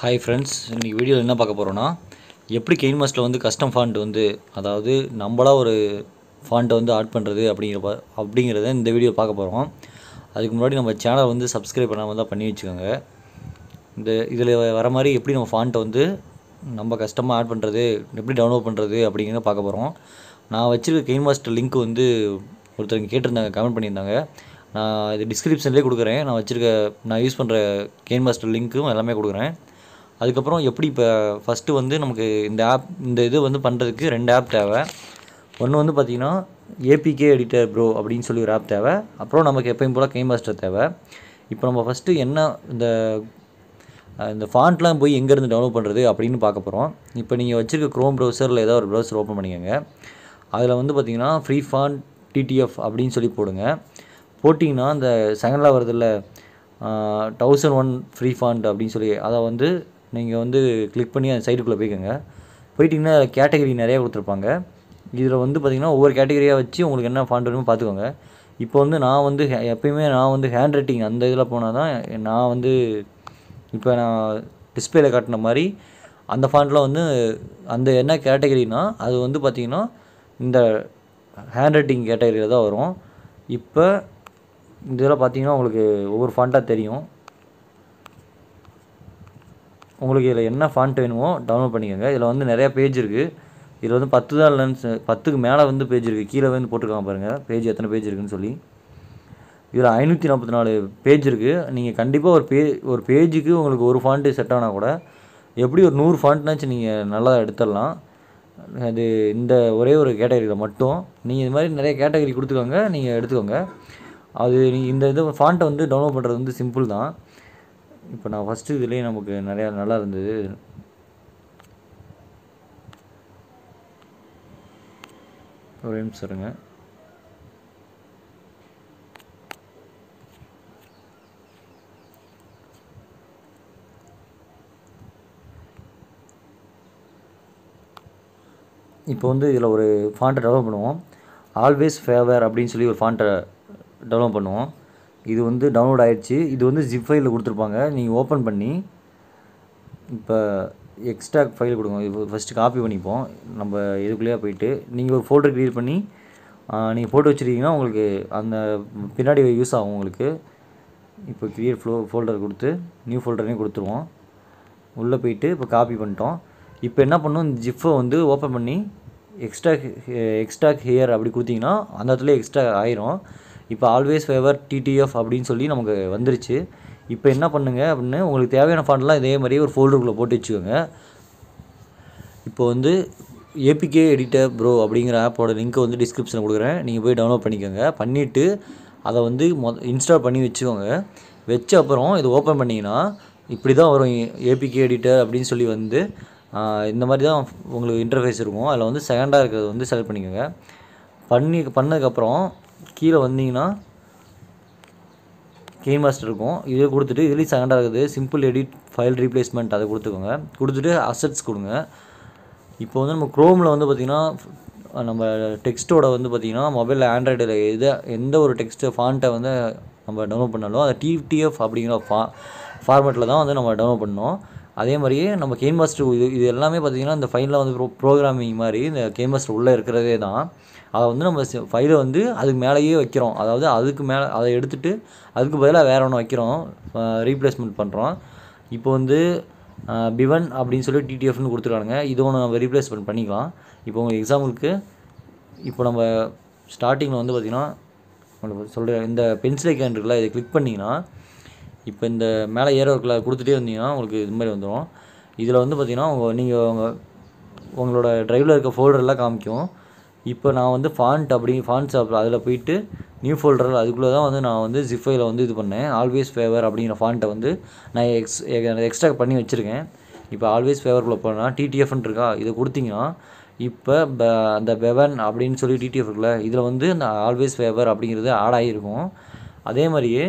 hi friends இன்றைக்கி வீடியோவில் என்ன பார்க்க போகிறோன்னா எப்படி கெயின் மாஸ்டில் வந்து கஸ்டம் ஃபாண்ட் வந்து அதாவது நம்மளாக ஒரு ஃபாண்ட்டை வந்து ஆட் பண்ணுறது அப்படிங்கிற அப்படிங்கிறத இந்த வீடியோ பார்க்க போகிறோம் அதுக்கு முன்னாடி நம்ம சேனலை வந்து சப்ஸ்கிரைப் பண்ணாமல் தான் பண்ணி வச்சுக்கோங்க இந்த இதில் வர மாதிரி எப்படி நம்ம ஃபாண்ட்டை வந்து நம்ம கஸ்டமாக ஆட் பண்ணுறது எப்படி டவுன்லோட் பண்ணுறது அப்படிங்கிறத பார்க்க போகிறோம் நான் வச்சுருக்க கெயின் மாஸ்டர் லிங்க் வந்து ஒருத்தருங்க கேட்டிருந்தாங்க கமெண்ட் பண்ணியிருந்தாங்க நான் இது டிஸ்கிரிப்ஷன்லேயே கொடுக்குறேன் நான் வச்சுருக்க நான் யூஸ் பண்ணுற கெயின் மாஸ்டர் லிங்க்கும் எல்லாமே கொடுக்குறேன் அதுக்கப்புறம் எப்படி இப்போ ஃபஸ்ட்டு வந்து நமக்கு இந்த ஆப் இந்த இது வந்து பண்ணுறதுக்கு ரெண்டு ஆப் தேவை ஒன்று வந்து பார்த்திங்கன்னா ஏபிகே எடிட்டர் ப்ரோ அப்படின்னு சொல்லி ஒரு ஆப் தேவை அப்புறம் நமக்கு எப்பயும் போல் மாஸ்டர் தேவை இப்போ நம்ம ஃபஸ்ட்டு என்ன இந்த இந்த ஃபாண்ட்லாம் போய் எங்கேருந்து டவுன்லோட் பண்ணுறது அப்படின்னு பார்க்க போகிறோம் இப்போ நீங்கள் வச்சுருக்க க்ரோம் ப்ரௌசரில் ஏதாவது ஒரு ப்ரௌசர் ஓப்பன் பண்ணிக்கோங்க அதில் வந்து பார்த்திங்கன்னா ஃப்ரீ ஃபாண்ட் டிடிஎஃப் அப்படின்னு சொல்லி போடுங்க போட்டிங்கன்னா இந்த செகண்டில் வரதில்ல தௌசண்ட் ஒன் ஃப்ரீ ஃபாண்ட் அப்படின்னு சொல்லி அதை வந்து நீங்கள் வந்து கிளிக் பண்ணி அந்த சைட்டுக்குள்ளே போய்க்கோங்க போயிட்டிங்கன்னா கேட்டகரி நிறைய கொடுத்துருப்பாங்க இதில் வந்து பார்த்திங்கன்னா ஒவ்வொரு கேட்டகரியாக வச்சு உங்களுக்கு என்ன ஃபாண்ட் வேணுமோ பார்த்துக்கோங்க இப்போ வந்து நான் வந்து எப்பயுமே நான் வந்து ஹேண்ட் ரைட்டிங் அந்த இதில் போனால் தான் நான் வந்து இப்போ நான் டிஸ்பிளேல காட்டின மாதிரி அந்த ஃபாண்ட்டில் வந்து அந்த என்ன கேட்டகரினா அது வந்து பார்த்திங்கன்னா இந்த ஹேண்ட் ரைட்டிங் கேட்டகரியில் தான் வரும் இப்போ இதெல்லாம் பார்த்தீங்கன்னா உங்களுக்கு ஒவ்வொரு ஃபாண்ட்டாக தெரியும் உங்களுக்கு இதில் என்ன ஃபாண்ட் வேணுமோ டவுன்லோட் பண்ணிக்கோங்க இதில் வந்து நிறையா பேஜ் இருக்குது இதில் வந்து பத்து தான் இல்லைன்னு பத்துக்கு மேலே வந்து பேஜ் இருக்குது கீழே வந்து போட்டிருக்காங்க பாருங்கள் பேஜ் எத்தனை பேஜ் இருக்குன்னு சொல்லி இதில் ஐநூற்றி நாற்பத்தி நாலு பேஜ் இருக்குது நீங்கள் கண்டிப்பாக ஒரு பே ஒரு பேஜுக்கு உங்களுக்கு ஒரு ஃபாண்ட்டு செட் ஆனால் கூட எப்படி ஒரு நூறு ஃபாண்ட்னாச்சும் நீங்கள் நல்லா எடுத்துடலாம் அது இந்த ஒரே ஒரு கேட்டகரியில் மட்டும் நீங்கள் இது மாதிரி நிறைய கேட்டகரி கொடுத்துக்கோங்க நீங்கள் எடுத்துக்கோங்க அது நீங்கள் இந்த இது ஃபாண்ட்டை வந்து டவுன்லோட் பண்ணுறது வந்து சிம்பிள் தான் இப்போ நான் ஃபஸ்ட்டு இதுலேயே நமக்கு நிறையா நல்லா இருந்தது ஒரு நிமிஷம் இருங்க இப்போ வந்து இதில் ஒரு ஃபாண்ட்டை டெவலப் பண்ணுவோம் ஆல்வேஸ் ஃபேவர் அப்படின்னு சொல்லி ஒரு ஃபாண்ட்டை டெவலப் பண்ணுவோம் இது வந்து டவுன்லோட் ஆகிடுச்சி இது வந்து ஜிப் ஃபைலில் கொடுத்துருப்பாங்க நீங்கள் ஓப்பன் பண்ணி இப்போ எக்ஸ்ட்ரா ஃபைல் கொடுங்க இப்போ ஃபஸ்ட்டு காப்பி பண்ணிப்போம் நம்ம இதுக்குள்ளேயே போயிட்டு நீங்கள் ஒரு ஃபோட்டோ க்ரியேட் பண்ணி நீங்கள் ஃபோட்டோ வச்சுருக்கீங்கன்னா உங்களுக்கு அந்த பின்னாடி யூஸ் ஆகும் உங்களுக்கு இப்போ க்ரியேட் ஃபோ ஃபோல்டர் கொடுத்து நியூ ஃபோல்டர்னே கொடுத்துருவோம் உள்ளே போயிட்டு இப்போ காப்பி பண்ணிட்டோம் இப்போ என்ன பண்ணும் இந்த ஜிஃப்பை வந்து ஓப்பன் பண்ணி எக்ஸ்ட்ரா எக்ஸ்ட்ரா ஹேர் அப்படி கொடுத்தீங்கன்னா அந்த இடத்துல எக்ஸ்ட்ரா ஆயிரும் இப்போ ஆல்வேஸ் ஃபேவர் டிடிஎஃப் அப்படின்னு சொல்லி நமக்கு வந்துருச்சு இப்போ என்ன பண்ணுங்கள் அப்படின்னு உங்களுக்கு தேவையான ஃபண்ட்லாம் இதே மாதிரி ஒரு ஃபோல்டருக்குள்ளே போட்டு வச்சுக்கோங்க இப்போ வந்து ஏபிகே எடிட்டர் ப்ரோ அப்படிங்கிற ஆப்போட லிங்க்கை வந்து டிஸ்கிரிப்ஷனில் கொடுக்குறேன் நீங்கள் போய் டவுன்லோட் பண்ணிக்கோங்க பண்ணிவிட்டு அதை வந்து மொ இன்ஸ்டால் பண்ணி வச்சுக்கோங்க வச்ச அப்புறம் இது ஓப்பன் பண்ணிங்கன்னா இப்படி தான் வரும் ஏபிகே எடிட்டர் அப்படின்னு சொல்லி வந்து இந்த மாதிரி தான் உங்களுக்கு இன்டர்ஃபேஸ் இருக்கும் அதில் வந்து செகண்டாக இருக்கிறது வந்து செலக்ட் பண்ணிக்கோங்க பண்ணி பண்ணதுக்கப்புறம் கீழே வந்தீங்கன்னா மாஸ்டர் இருக்கும் இதே கொடுத்துட்டு இதுலேயும் செகண்டாக இருக்குது சிம்பிள் எடிட் ஃபைல் ரீப்ளேஸ்மெண்ட் அதை கொடுத்துக்கோங்க கொடுத்துட்டு அசட்ஸ் கொடுங்க இப்போ வந்து நம்ம க்ரோமில் வந்து பார்த்திங்கன்னா நம்ம டெக்ஸ்ட்டோட வந்து பார்த்திங்கன்னா மொபைலில் ஆண்ட்ராய்டில் எது எந்த ஒரு டெக்ஸ்ட்டு ஃபாண்ட்டை வந்து நம்ம டவுன்லோட் பண்ணாலும் அதை டிடிஎஃப் அப்படிங்கிற ஃபா ஃபார்மேட்டில் தான் வந்து நம்ம டவுன்லோட் பண்ணோம் அதே மாதிரியே நம்ம மாஸ்டர் இது இது எல்லாமே பார்த்திங்கன்னா இந்த ஃபைலில் வந்து ப்ரோ ப்ரோக்ராமிங் மாதிரி இந்த மாஸ்டர் உள்ளே இருக்கிறதே தான் அதை வந்து நம்ம ஃபைலை வந்து அதுக்கு மேலேயே வைக்கிறோம் அதாவது அதுக்கு மேலே அதை எடுத்துகிட்டு அதுக்கு பதிலாக வேறு ஒன்று வைக்கிறோம் ரீப்ளேஸ்மெண்ட் பண்ணுறோம் இப்போ வந்து பிவன் அப்படின்னு சொல்லி டிடிஎஃப்னு கொடுத்துருக்கானுங்க இது ஒன்று நம்ம ரீப்ளேஸ்மெண்ட் பண்ணிக்கலாம் இப்போ உங்கள் எக்ஸாம்பிளுக்கு இப்போ நம்ம ஸ்டார்டிங்கில் வந்து பார்த்திங்கன்னா சொல்கிற இந்த பென்சில் கேன் இருக்குல்ல இதை கிளிக் பண்ணிங்கன்னா இப்போ இந்த மேலே ஏரோக்கில் கொடுத்துட்டே இருந்தீங்கன்னா உங்களுக்கு இது மாதிரி வந்துடும் இதில் வந்து பார்த்திங்கன்னா உங்கள் நீங்கள் உங்கள் உங்களோட ட்ரைவில் இருக்க ஃபோல்டர்லாம் காமிக்கும் இப்போ நான் வந்து ஃபாண்ட் அப்படி ஃபாண்ட் ஷாப்பில் அதில் போயிட்டு நியூ ஃபோல்டர் அதுக்குள்ளே தான் வந்து நான் வந்து ஜிஃபையில் வந்து இது பண்ணேன் ஆல்வேஸ் ஃபேவர் அப்படிங்கிற ஃபாண்ட்டை வந்து நான் எக்ஸ் எக்ஸ்ட்ரா பண்ணி வச்சுருக்கேன் இப்போ ஆல்வேஸ் ஃபேவருக்குள்ளே போனால் டிடிஎஃப்னு இருக்கா இதை கொடுத்தீங்கன்னா இப்போ அந்த பெவன் அப்படின்னு சொல்லி டிடிஎஃப் இருக்குல்ல இதில் வந்து அந்த ஆல்வேஸ் ஃபேவர் அப்படிங்கிறது ஆட் ஆகியிருக்கும் அதே மாதிரியே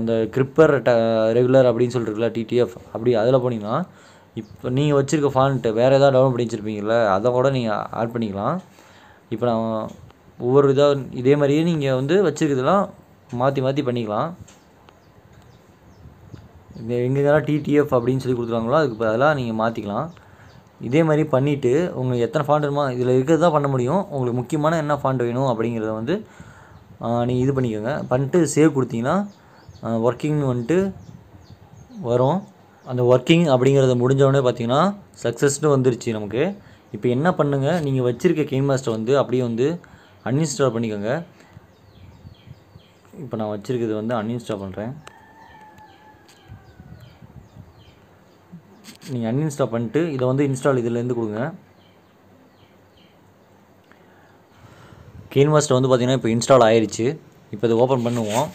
அந்த கிரிப்பர் ட ரெகுலர் அப்படின்னு சொல்லிட்டு டிடிஎஃப் அப்படி அதில் போனீங்கன்னா இப்போ நீங்கள் வச்சுருக்க ஃபாண்ட்டு வேறு எதாவது டவுன்லோட் பண்ணி அதை கூட நீங்கள் ஆட் பண்ணிக்கலாம் இப்போ நான் ஒவ்வொரு இதாக இதே மாதிரியே நீங்கள் வந்து வச்சுருக்கிறதுலாம் மாற்றி மாற்றி பண்ணிக்கலாம் இந்த இருந்தாலும் டிடிஎஃப் அப்படின்னு சொல்லி கொடுத்துருவாங்களோ அதுக்கு அதெல்லாம் நீங்கள் மாற்றிக்கலாம் இதே மாதிரி பண்ணிவிட்டு உங்களுக்கு எத்தனை ஃபாண்ட் வேணுமா இதில் இருக்கிறது தான் பண்ண முடியும் உங்களுக்கு முக்கியமான என்ன ஃபாண்ட் வேணும் அப்படிங்கிறத வந்து நீங்கள் இது பண்ணிக்கோங்க பண்ணிட்டு சேவ் கொடுத்தீங்கன்னா ஒர்க்கிங்னு வந்துட்டு வரும் அந்த ஒர்க்கிங் அப்படிங்கிறத முடிஞ்சவொடனே பார்த்தீங்கன்னா சக்ஸஸ்னு வந்துருச்சு நமக்கு இப்போ என்ன பண்ணுங்கள் நீங்கள் வச்சுருக்க கேம் மாஸ்டர் வந்து அப்படியே வந்து அன்இன்ஸ்டால் பண்ணிக்கோங்க இப்போ நான் வச்சுருக்கிறது வந்து அன்இன்ஸ்டால் பண்ணுறேன் நீங்கள் அன்இன்ஸ்டால் பண்ணிட்டு இதை வந்து இன்ஸ்டால் இதிலேருந்து கொடுங்க கேன்வாஸ்டர் வந்து பார்த்திங்கன்னா இப்போ இன்ஸ்டால் ஆயிடுச்சு இப்போ இதை ஓப்பன் பண்ணுவோம்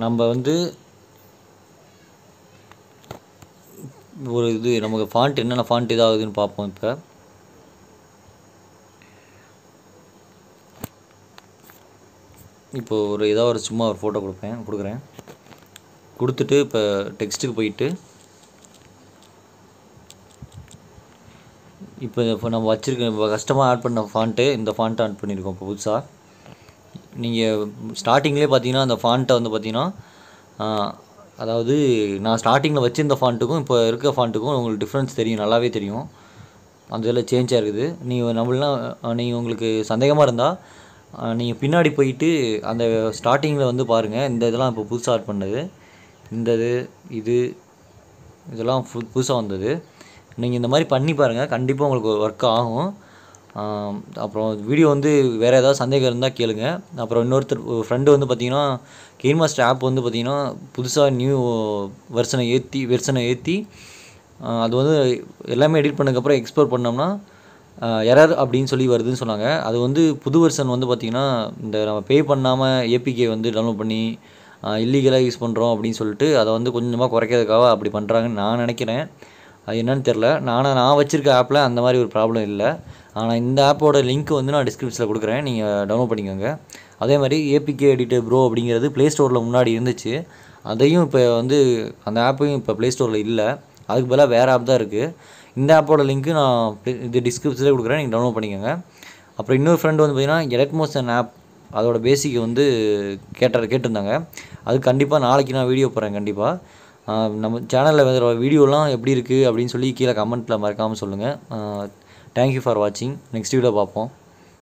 நம்ம வந்து ஒரு இது நமக்கு ஃபாண்ட் என்னென்ன ஃபாண்ட் இதாகுதுன்னு பார்ப்போம் இப்போ இப்போது ஒரு ஏதாவது ஒரு சும்மா ஒரு ஃபோட்டோ கொடுப்பேன் கொடுக்குறேன் கொடுத்துட்டு இப்போ டெக்ஸ்ட்டுக்கு போயிட்டு இப்போ இப்போ நம்ம வச்சுருக்க கஷ்டமாக ஆட் பண்ண ஃபாண்ட்டு இந்த ஃபாண்ட்டை ஆட் பண்ணியிருக்கோம் இப்போ புதுசாக நீங்கள் ஸ்டார்டிங்லேயே பார்த்தீங்கன்னா அந்த ஃபாண்ட்டை வந்து பார்த்தீங்கன்னா அதாவது நான் ஸ்டார்டிங்கில் வச்சுருந்த ஃபாண்ட்டுக்கும் இப்போ இருக்க ஃபாண்ட்டுக்கும் உங்களுக்கு டிஃப்ரென்ஸ் தெரியும் நல்லாவே தெரியும் அந்த இதில் சேஞ்சாக இருக்குது நீங்கள் நம்மளாம் நீங்கள் உங்களுக்கு சந்தேகமாக இருந்தால் நீங்கள் பின்னாடி போயிட்டு அந்த ஸ்டார்டிங்கில் வந்து பாருங்கள் இந்த இதெல்லாம் இப்போ புதுசாக ஆட் பண்ணது இந்த இது இது இதெல்லாம் புதுசாக வந்தது நீங்கள் இந்த மாதிரி பண்ணி பாருங்கள் கண்டிப்பாக உங்களுக்கு ஒர்க் ஆகும் அப்புறம் வீடியோ வந்து வேறு ஏதாவது சந்தேகம் இருந்தால் கேளுங்கள் அப்புறம் இன்னொருத்தர் ஃப்ரெண்டு வந்து பார்த்திங்கன்னா கெயின் மாஸ்டர் ஆப் வந்து பார்த்திங்கன்னா புதுசாக நியூ வெர்ஷனை ஏற்றி வெர்ஷனை ஏற்றி அது வந்து எல்லாமே எடிட் பண்ணதுக்கப்புறம் எக்ஸ்ப்ளோர் பண்ணோம்னா எரர் அப்படின்னு சொல்லி வருதுன்னு சொன்னாங்க அது வந்து புது வெர்ஷன் வந்து பார்த்திங்கன்னா இந்த நம்ம பே பண்ணாமல் ஏபிகே வந்து டவுன்லோட் பண்ணி இல்லீகலாக யூஸ் பண்ணுறோம் அப்படின்னு சொல்லிட்டு அதை வந்து கொஞ்சமாக குறைக்கிறதுக்காக அப்படி பண்ணுறாங்கன்னு நான் நினைக்கிறேன் அது என்னன்னு தெரில நானும் நான் வச்சுருக்க ஆப்பில் அந்த மாதிரி ஒரு ப்ராப்ளம் இல்லை ஆனால் இந்த ஆப்போட லிங்க் வந்து நான் டிஸ்கிரிப்ஷனில் கொடுக்குறேன் நீங்கள் டவுன்லோட் பண்ணிக்கோங்க அதே மாதிரி ஏபிகே எடிட்டர் ப்ரோ அப்படிங்கிறது ப்ளே ஸ்டோரில் முன்னாடி இருந்துச்சு அதையும் இப்போ வந்து அந்த ஆப்பையும் இப்போ ப்ளே ஸ்டோரில் இல்லை அதுக்கு பதிலாக வேறு ஆப் தான் இருக்குது இந்த ஆப்போட லிங்க்கு நான் இது டிஸ்கிரிப்ஷனில் கொடுக்குறேன் நீங்கள் டவுன்லோட் பண்ணிக்கோங்க அப்புறம் இன்னொரு ஃப்ரெண்டு வந்து பார்த்திங்கன்னா எலக்ட்மோஷன் ஆப் அதோட பேசிக் வந்து கேட்டார் கேட்டிருந்தாங்க அது கண்டிப்பாக நாளைக்கு நான் வீடியோ போகிறேன் கண்டிப்பாக நம்ம சேனலில் வேறு வீடியோலாம் எப்படி இருக்குது அப்படின்னு சொல்லி கீழே கமெண்ட்டில் மறக்காமல் சொல்லுங்கள் தேங்க்யூ ஃபார் வாட்சிங் நெக்ஸ்ட் வீடியோ பார்ப்போம்